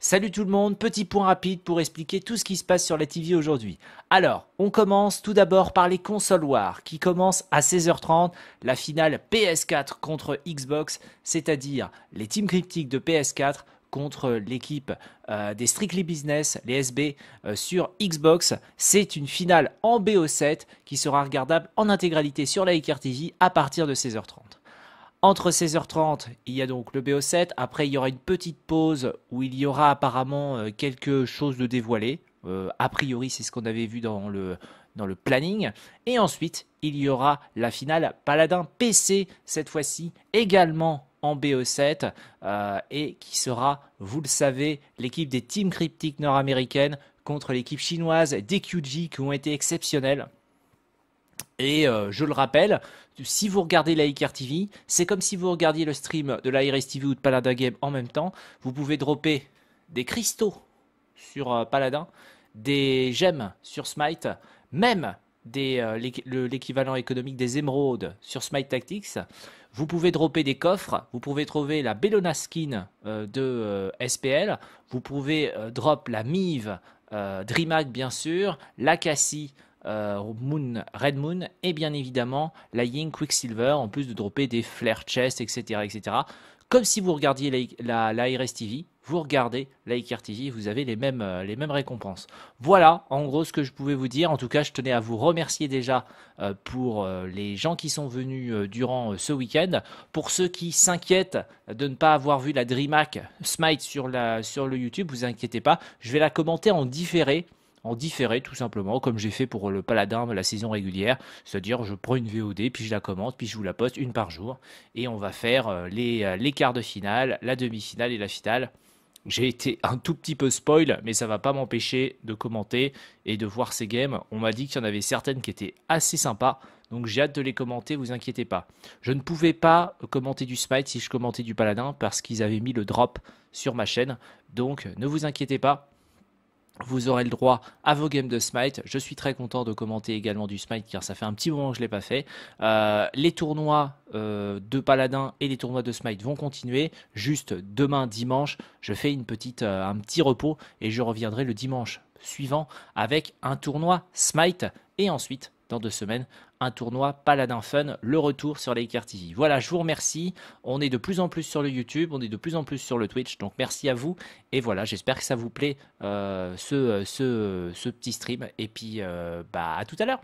Salut tout le monde, petit point rapide pour expliquer tout ce qui se passe sur la TV aujourd'hui. Alors, on commence tout d'abord par les consoles War qui commencent à 16h30, la finale PS4 contre Xbox, c'est-à-dire les teams cryptiques de PS4 contre l'équipe euh, des Strictly Business, les SB, euh, sur Xbox. C'est une finale en BO7 qui sera regardable en intégralité sur la IKR TV à partir de 16h30. Entre 16h30, il y a donc le BO7. Après, il y aura une petite pause où il y aura apparemment euh, quelque chose de dévoilé. Euh, a priori, c'est ce qu'on avait vu dans le, dans le planning. Et ensuite, il y aura la finale Paladin PC, cette fois-ci également en BO7, euh, et qui sera, vous le savez, l'équipe des teams cryptiques nord-américaines contre l'équipe chinoise DQG qui ont été exceptionnelles. Et euh, je le rappelle, si vous regardez la ICAR TV, c'est comme si vous regardiez le stream de la TV ou de Paladin Game en même temps. Vous pouvez dropper des cristaux sur euh, Paladin, des gemmes sur Smite, même euh, l'équivalent économique des émeraudes sur Smite Tactics. Vous pouvez dropper des coffres, vous pouvez trouver la Bellona Skin de SPL, vous pouvez drop la Mive, Dreamhack bien sûr, la Cassie euh, Moon, Red Moon et bien évidemment la Ying Quicksilver en plus de dropper des flare chest etc etc comme si vous regardiez la, la, vous regardez la TV, vous avez les mêmes, euh, les mêmes récompenses. Voilà en gros ce que je pouvais vous dire. En tout cas, je tenais à vous remercier déjà euh, pour les gens qui sont venus durant ce week-end. Pour ceux qui s'inquiètent de ne pas avoir vu la DreamHack Smite sur, la, sur le YouTube, vous inquiétez pas, je vais la commenter en différé en différé tout simplement, comme j'ai fait pour le Paladin la saison régulière, c'est-à-dire je prends une VOD, puis je la commente, puis je vous la poste une par jour, et on va faire euh, les, euh, les quarts de finale, la demi-finale et la finale. J'ai été un tout petit peu spoil, mais ça va pas m'empêcher de commenter et de voir ces games. On m'a dit qu'il y en avait certaines qui étaient assez sympas, donc j'ai hâte de les commenter, vous inquiétez pas. Je ne pouvais pas commenter du Smite si je commentais du Paladin parce qu'ils avaient mis le drop sur ma chaîne, donc ne vous inquiétez pas. Vous aurez le droit à vos games de Smite. Je suis très content de commenter également du Smite car ça fait un petit moment que je ne l'ai pas fait. Euh, les tournois euh, de Paladin et les tournois de Smite vont continuer. Juste demain dimanche, je fais une petite, euh, un petit repos et je reviendrai le dimanche suivant avec un tournoi Smite et ensuite dans deux semaines un tournoi Paladin Fun, le retour sur les TV. Voilà, je vous remercie. On est de plus en plus sur le YouTube, on est de plus en plus sur le Twitch, donc merci à vous. Et voilà, j'espère que ça vous plaît euh, ce, euh, euh, ce, petit stream. Et puis, bah, à tout à l'heure.